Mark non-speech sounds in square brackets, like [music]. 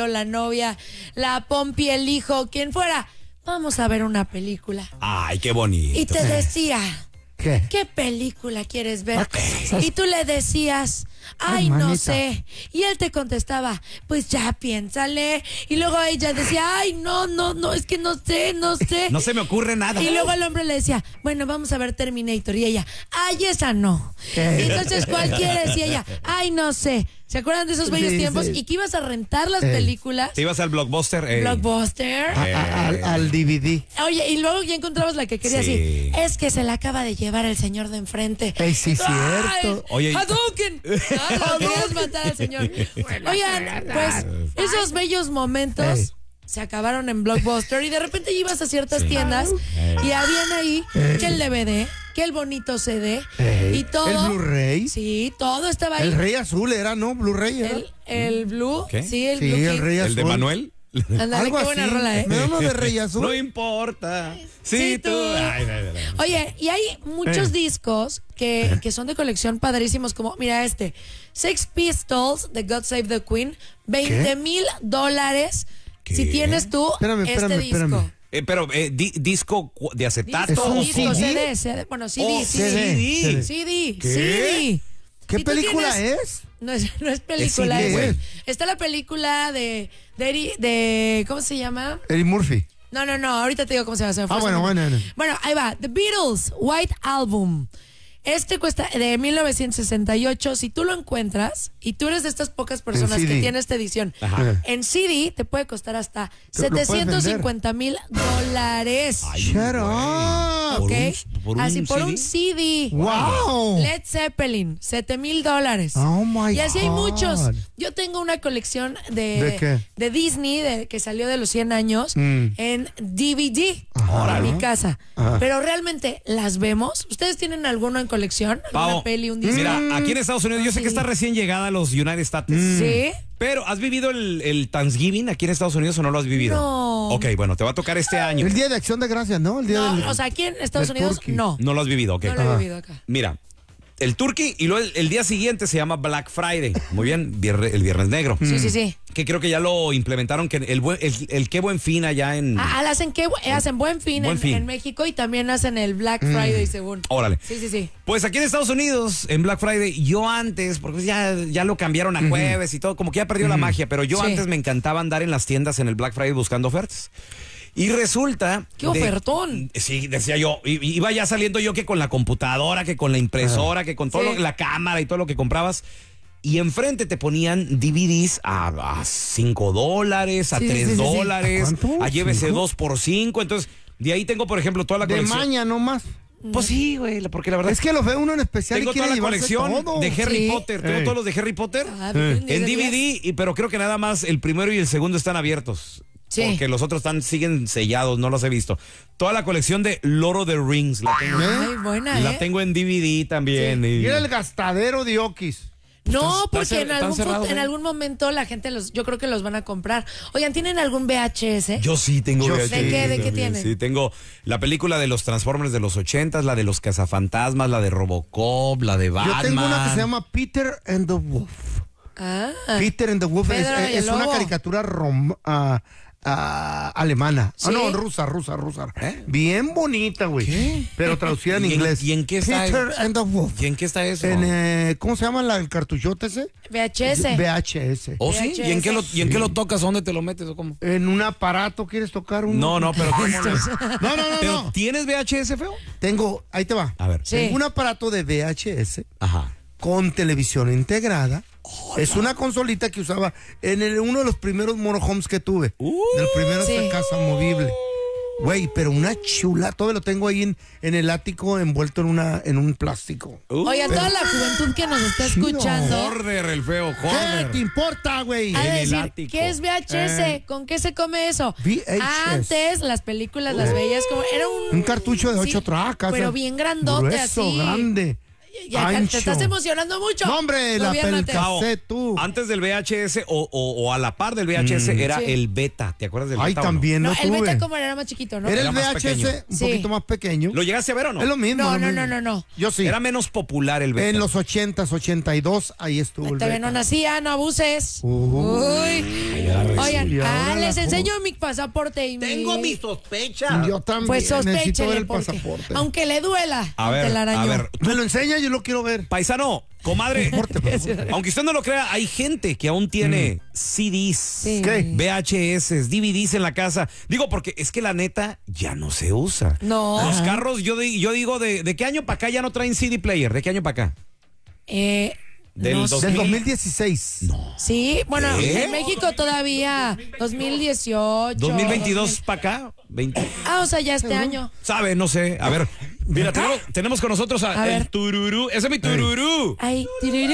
la novia, la pompi, el hijo, quien fuera, vamos a ver una película. Ay, qué bonito. Y te decía, ¿qué, ¿Qué película quieres ver? Y tú le decías, Ay, no sé. Y él te contestaba, pues ya piénsale. Y luego ella decía, ay, no, no, no, es que no sé, no [laughs] sé. No se me ocurre nada. Y luego el hombre le decía, bueno, vamos a ver Terminator. Y ella, ay, esa no. [laughs] Eh. Entonces, ¿cuál decía Y ella, ay, no sé. ¿Se acuerdan de esos bellos tiempos? Y que ibas a rentar las eh. películas. ibas al blockbuster. Eh. Blockbuster. al, DVD. Oye, y luego ya encontramos la que quería decir. es que se la acaba de llevar el señor de enfrente. Ay, sí, cierto. Oye, [laughs] ¿no? [laughs] matar al señor. Oigan, pues esos bellos momentos. se acabaron en Blockbuster y de repente ibas a ciertas tiendas y habían ahí que el DVD, que el bonito CD y todo. ¿El Blu-ray? Sí, todo estaba ahí. El Rey Azul era, ¿no? Blu-ray. El, el Blue, sí, el Blue. El, Rey Azul. el de Manuel. Andale, qué buena rola, ¿eh? de No importa. Sí, tú. Oye, y hay muchos eh. discos que, eh. que, son de colección padrísimos, como, mira este, Sex Pistols de God Save the Queen, 20 mil dólares si tienes tú este disco. Espérame. pero disco de acetato. Disco, disco CD? Bueno, CD, sí, oh, sí, CD. ¿Qué? ¿Qué película es? No es? No es película, es, Está la película de, de, de. ¿Cómo se llama? Eddie Murphy. No, no, no, ahorita te digo cómo se llama. Se ah, bueno, bueno, bueno. Bueno, ahí va. The Beatles, White Album. Este cuesta de 1968. Si tú lo encuentras y tú eres de estas pocas personas que tiene esta edición, en CD te puede costar hasta 750 mil dólares. Shut así ah, por un CD. ¡Wow! Led Zeppelin, 7 mil dólares. Oh my God. Y así hay muchos. Yo tengo una colección de, ¿De, Disney de, que salió de los 100 años mm. en DVD. En mi casa. Pero realmente, ¿las vemos? ¿Ustedes tienen alguno en colección? ¿Alguna peli, un día? Mira, aquí en Estados Unidos, yo sé que está recién llegada a los United States. Mm. Sí. Pero, ¿has vivido el, Thanksgiving aquí en Estados Unidos o no lo has vivido? No. Ok, bueno, te va a tocar este año. El Día de Acción de Gracias, ¿no? El día no, o sea, aquí en Estados Unidos, no. No lo has vivido, ok. No lo he vivido acá. Mira, el Turkey y luego el, día siguiente se llama Black Friday. Muy bien, el Viernes Negro. Sí, sí, sí. Mm. Que creo que ya lo implementaron, que el, qué buen fin allá en... Ah, ah, hacen, hacen buen, fin, en, México y también hacen el Black mm. Friday, según. Órale. Sí, sí, sí. Pues aquí en Estados Unidos, en Black Friday, yo antes, porque ya, ya lo cambiaron a jueves y todo, como que ya perdió la magia, pero yo antes me encantaba andar en las tiendas en el Black Friday buscando ofertas. Y resulta. ¡Qué ofertón! sí, decía yo. Iba ya saliendo yo que con la computadora, que con la impresora, que con todo la cámara y todo lo que comprabas. Y enfrente te ponían DVDs a, 5 dólares, a 3 dólares. ¿A, llévese 2 por 5. Entonces, de ahí tengo, por ejemplo, toda la colección. De maña nomás. Pues sí, güey, porque la verdad es que lo ve uno en especial. Tengo toda la colección de Harry Potter. Tengo todos los de Harry Potter ah, en DVD, pero creo que nada más el primero y el segundo están abiertos. Porque los otros están, siguen sellados, no los he visto. Toda la colección de Loro de Rings la tengo. Ay, la ¿eh? tengo en DVD también. Y... el gastadero de Okis. No, porque en, ¿eh? algún, momento la gente los, yo creo que los van a comprar. Oigan, ¿tienen algún VHS? Yo sí tengo VHS. ¿De qué, de qué tienen? Sí, tengo la película de los Transformers de los ochentas, la de los cazafantasmas, la de Robocop, la de Batman. Yo tengo una que se llama Peter and the Wolf. Ah. Peter and the Wolf es, una caricatura romana. Ah, Ah, alemana. Ah, no, rusa, rusa, rusa. ¿Eh? Bien bonita, güey. Pero traducida en, inglés. ¿Y en qué está? eso? En, eh, ¿Cómo se llama el cartuchote ese? VHS. VHS. Oh, ¿Y en qué lo, ¿y tocas? ¿Dónde te lo metes o cómo? En un aparato quieres tocar un. No, no, pero no, no, ¿Tienes VHS, feo? Tengo, ahí te va. A ver. Tengo un aparato de VHS. Con televisión integrada es una consolita que usaba en uno de los primeros homes que tuve. Uh, del primero sí. casa movible. Güey, pero una chula, todo lo tengo ahí en, el ático envuelto en una en un plástico. Uh. Oye, a toda la juventud que nos está escuchando. el feo, ¿Qué te importa, güey? ¿qué es VHS? Eh. ¿Con qué se come eso? Antes, las películas, las bellas, uh. como era un... cartucho de ocho tracas. Pero eh. bien grandote, así. grande ya te estás emocionando mucho. No, hombre, la pelcacé tú. Antes del VHS o, o, a la par del VHS mm. era el beta. ¿Te acuerdas del beta? Ay, también no? lo El beta como era más chiquito, ¿no? Era, el VHS un poquito más pequeño. ¿Lo llegaste a ver o no? Es lo mismo. No, no, no, no, Yo sí. Era menos popular el beta. En los 80s, 82, ahí estuvo el beta. Todavía no nacía, no abuses. Uy. Oigan, ah, les enseño mi pasaporte y mi... Tengo mi Yo también pues necesito el ¿eh? pasaporte. Aunque le duela. A ver, a ver. me lo enseña, yo lo quiero ver. Paisano, Comadre, [laughs] [laughs] aunque usted no lo crea, hay gente que aún tiene mm. CDs, VHS, DVDs en la casa. Digo, porque es que la neta ya no se usa. No. Los carros, yo, yo digo, de, de qué año para acá ya no traen CD player? ¿De qué año para acá? Eh, del, 2016. Sí, bueno, en México todavía 2018. 2022 para acá. 20. Ah, o sea, ya este año. Sabe, no sé. A ver, mira, tenemos, con nosotros a, tururu el Ese es mi Tururu. Ay, tururú.